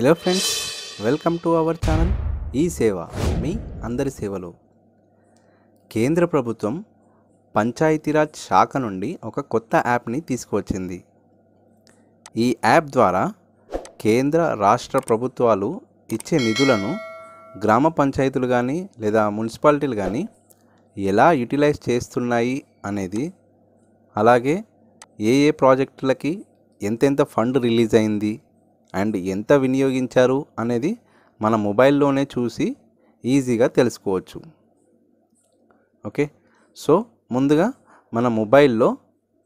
Hello friends welcome to our channel ఈ సేవ మీ అందరి సేవలో కేంద్ర ప్రభుత్వం పంచాయతీరాజ్ శాఖ నుండి ఒక కొత్త యాప్ని తీసుకువచ్చింది ఈ యాప్ ద్వారా కేంద్ర రాష్ట్ర ప్రభుత్వాలు ఇచ్చే నిధులను గ్రామ పంచాయతీలు కానీ లేదా మున్సిపాలిటీలు కానీ ఎలా యూటిలైజ్ చేస్తున్నాయి అనేది అలాగే ఏ ఏ ప్రాజెక్టులకి ఎంతెంత ఫండ్ రిలీజ్ అయింది అండ్ ఎంత వినియోగించారు అనేది మన మొబైల్లోనే చూసి ఈజీగా తెలుసుకోవచ్చు ఓకే సో ముందుగా మన మొబైల్లో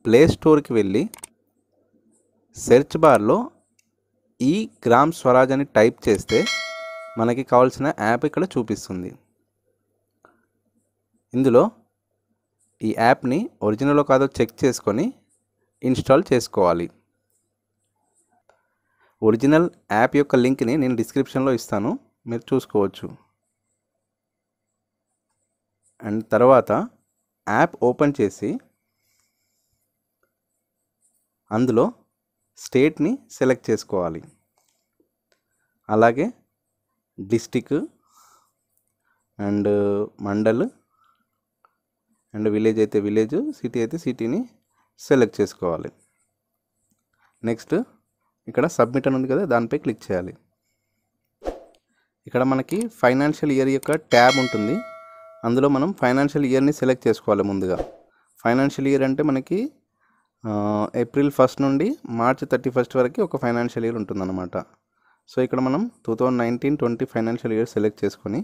ప్లే స్టోర్కి వెళ్ళి సెర్చ్ బార్లో ఈ గ్రామ్ స్వరాజ్ అని టైప్ చేస్తే మనకి కావాల్సిన యాప్ ఇక్కడ చూపిస్తుంది ఇందులో ఈ యాప్ని ఒరిజినల్లో కాదో చెక్ చేసుకొని ఇన్స్టాల్ చేసుకోవాలి ఒరిజినల్ యాప్ యొక్క లింక్ని నేను డిస్క్రిప్షన్లో ఇస్తాను మీరు చూసుకోవచ్చు అండ్ తర్వాత యాప్ ఓపెన్ చేసి అందులో స్టేట్ని సెలెక్ట్ చేసుకోవాలి అలాగే district and mandal and village అయితే విలేజ్ సిటీ అయితే సిటీని సెలెక్ట్ చేసుకోవాలి నెక్స్ట్ ఇక్కడ సబ్మిట్ అని ఉంది కదా దానిపై క్లిక్ చేయాలి ఇక్కడ మనకి ఫైనాన్షియల్ ఇయర్ యొక్క ట్యాబ్ ఉంటుంది అందులో మనం ఫైనాన్షియల్ ఇయర్ని సెలెక్ట్ చేసుకోవాలి ముందుగా ఫైనాన్షియల్ ఇయర్ అంటే మనకి ఏప్రిల్ ఫస్ట్ నుండి మార్చ్ థర్టీ ఫస్ట్ వరకు ఒక ఫైనాన్షియల్ ఇయర్ ఉంటుందన్నమాట సో ఇక్కడ మనం two thousand nineteen twenty financial year select చేసుకొని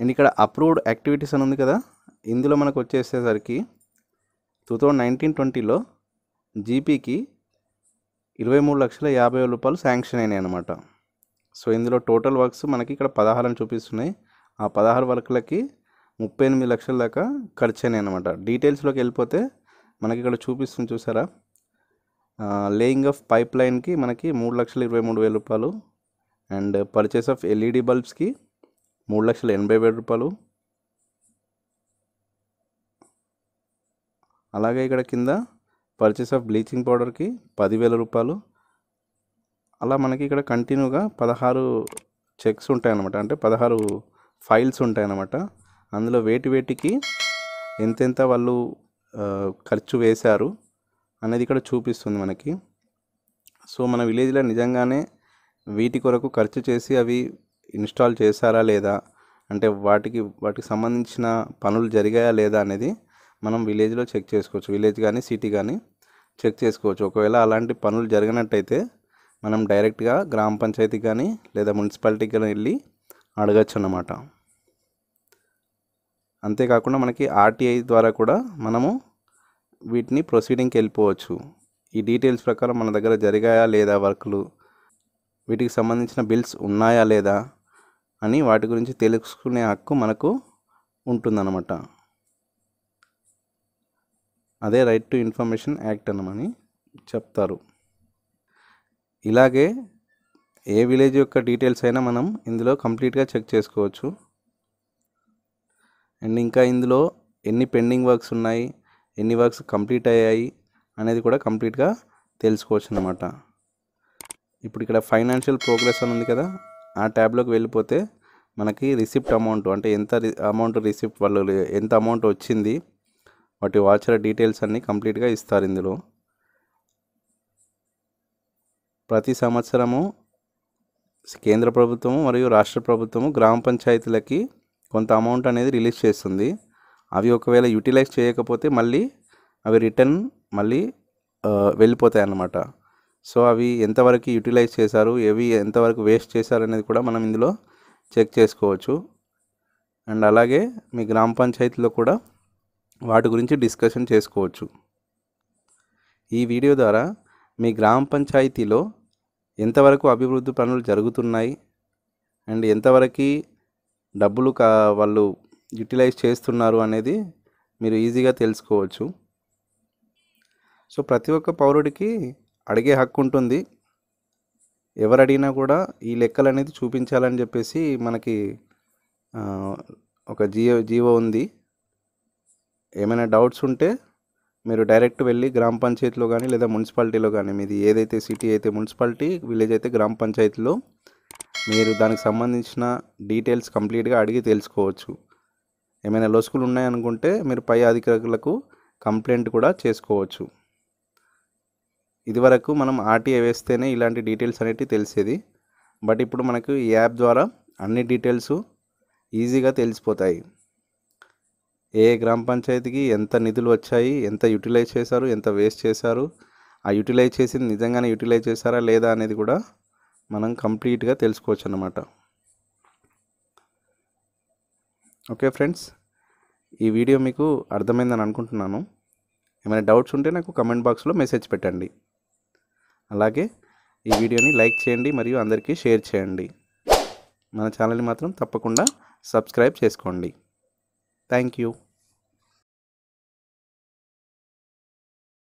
అండ్ ఇక్కడ అప్రూవ్డ్ యాక్టివిటీస్ అని ఉంది కదా ఇందులో మనకు వచ్చేసేసరికి టూ థౌజండ్ నైన్టీన్ ట్వంటీలో జీపీకి ఇరవై మూడు లక్షల యాభై వేల రూపాయలు శాంక్షన్ అయినాయి అనమాట సో ఇందులో టోటల్ వర్క్స్ మనకి ఇక్కడ పదహారు అని చూపిస్తున్నాయి ఆ పదహారు వర్క్లకి ముప్పై ఎనిమిది లక్షల దాకా ఖర్చు అయినాయి అనమాట డీటెయిల్స్లోకి వెళ్ళిపోతే మనకి ఇక్కడ చూపిస్తుంది చూసారా లేయింగ్ ఆఫ్ పైప్ లైన్కి మనకి మూడు లక్షల ఇరవై మూడు వేల రూపాయలు అండ్ పర్చేస్ ఆఫ్ ఎల్ఈడి బల్బ్స్కి మూడు లక్షల ఎనభై వేల రూపాయలు అలాగే ఇక్కడ కింద పర్చేస్ ఆఫ్ బ్లీచింగ్ పౌడర్కి పదివేల రూపాయలు అలా మనకి ఇక్కడ కంటిన్యూగా పదహారు చెక్స్ ఉంటాయన్నమాట అంటే పదహారు ఫైల్స్ ఉంటాయన్నమాట అందులో వేటి వేటికి ఎంతెంత వాళ్ళు ఖర్చు వేశారు అనేది ఇక్కడ చూపిస్తుంది మనకి సో మన విలేజ్లో నిజంగానే వీటి కొరకు ఖర్చు చేసి అవి ఇన్స్టాల్ చేశారా లేదా అంటే వాటికి వాటికి సంబంధించిన పనులు జరిగాయా లేదా అనేది మనం విలేజ్లో చెక్ చేసుకోవచ్చు విలేజ్ కానీ సిటీ కానీ చెక్ చేసుకోవచ్చు ఒకవేళ అలాంటి పనులు జరిగినట్టయితే మనం డైరెక్ట్గా గ్రామ పంచాయతీ కానీ లేదా మున్సిపాలిటీకి కానీ వెళ్ళి అడగచ్చు అన్నమాట అంతేకాకుండా మనకి ఆర్టీఐ ద్వారా కూడా మనము వీటిని ప్రొసీడింగ్కి వెళ్ళిపోవచ్చు ఈ డీటెయిల్స్ ప్రకారం మన దగ్గర జరిగాయా లేదా వర్క్లు వీటికి సంబంధించిన బిల్స్ ఉన్నాయా లేదా అని వాటి గురించి తెలుసుకునే హక్కు మనకు ఉంటుందన్నమాట అదే రైట్ టు ఇన్ఫర్మేషన్ యాక్ట్ అనమని చెప్తారు ఇలాగే ఏ విలేజ్ యొక్క డీటెయిల్స్ అయినా మనం ఇందులో కంప్లీట్గా చెక్ చేసుకోవచ్చు అండ్ ఇంకా ఇందులో ఎన్ని పెండింగ్ వర్క్స్ ఉన్నాయి ఎన్ని వర్క్స్ కంప్లీట్ అయ్యాయి అనేది కూడా కంప్లీట్గా తెలుసుకోవచ్చు అనమాట ఇప్పుడు ఇక్కడ ఫైనాన్షియల్ ప్రోగ్రెస్ అని ఉంది కదా ఆ ట్యాబ్లోకి వెళ్ళిపోతే మనకి రిసిప్ట్ అమౌంట్ అంటే ఎంత అమౌంట్ రిసిప్ట్ వాళ్ళు ఎంత అమౌంట్ వచ్చింది వాటి వాచర్ డీటెయిల్స్ అన్నీ కంప్లీట్గా ఇస్తారు ఇందులో ప్రతి సంవత్సరము కేంద్ర ప్రభుత్వము మరియు రాష్ట్ర ప్రభుత్వము గ్రామ పంచాయతీలకి కొంత అమౌంట్ అనేది రిలీజ్ చేస్తుంది అవి ఒకవేళ యూటిలైజ్ చేయకపోతే మళ్ళీ అవి రిటర్న్ మళ్ళీ వెళ్ళిపోతాయి అన్నమాట సో అవి ఎంతవరకు యూటిలైజ్ చేశారు ఏవి ఎంతవరకు వేస్ట్ చేశారు అనేది కూడా మనం ఇందులో చెక్ చేసుకోవచ్చు అండ్ అలాగే మీ గ్రామ పంచాయతీలో కూడా వాటి గురించి డిస్కషన్ చేసుకోవచ్చు ఈ వీడియో ద్వారా మీ గ్రామ పంచాయతీలో ఎంతవరకు అభివృద్ధి పనులు జరుగుతున్నాయి అండ్ ఎంతవరకు డబ్బులు కా వాళ్ళు యూటిలైజ్ చేస్తున్నారు అనేది మీరు ఈజీగా తెలుసుకోవచ్చు సో ప్రతి ఒక్క పౌరుడికి అడిగే హక్కు ఉంటుంది ఎవరు అడిగినా కూడా ఈ లెక్కలు అనేది చూపించాలని చెప్పేసి మనకి ఒక జియో జీవో ఉంది ఏమైనా డౌట్స్ ఉంటే మీరు డైరెక్ట్ వెళ్ళి గ్రామ పంచాయతీలో కానీ లేదా మున్సిపాలిటీలో కానీ మీది ఏదైతే సిటీ అయితే మున్సిపాలిటీ విలేజ్ అయితే గ్రామ పంచాయతీలో మీరు దానికి సంబంధించిన డీటెయిల్స్ కంప్లీట్గా అడిగి తెలుసుకోవచ్చు ఏమైనా లొసుకులు ఉన్నాయనుకుంటే మీరు పై అధికారులకు కంప్లైంట్ కూడా చేసుకోవచ్చు ఇదివరకు మనం ఆర్టీఏ వేస్తేనే ఇలాంటి డీటెయిల్స్ అనేటివి తెలిసేది బట్ ఇప్పుడు మనకు ఈ యాప్ ద్వారా అన్ని డీటెయిల్స్ ఈజీగా తెలిసిపోతాయి ఏ గ్రామ పంచాయతీకి ఎంత నిధులు వచ్చాయి ఎంత యూటిలైజ్ చేశారు ఎంత వేస్ట్ చేశారు ఆ యూటిలైజ్ చేసింది నిజంగానే యూటిలైజ్ చేశారా లేదా అనేది కూడా మనం కంప్లీట్గా తెలుసుకోవచ్చు అన్నమాట ఓకే ఫ్రెండ్స్ ఈ వీడియో మీకు అర్థమైందని అనుకుంటున్నాను ఏమైనా డౌట్స్ ఉంటే నాకు కమెంట్ బాక్స్లో మెసేజ్ పెట్టండి అలాగే ఈ వీడియోని లైక్ చేయండి మరియు అందరికీ షేర్ చేయండి మన ఛానల్ని మాత్రం తప్పకుండా సబ్స్క్రైబ్ చేసుకోండి Thank you.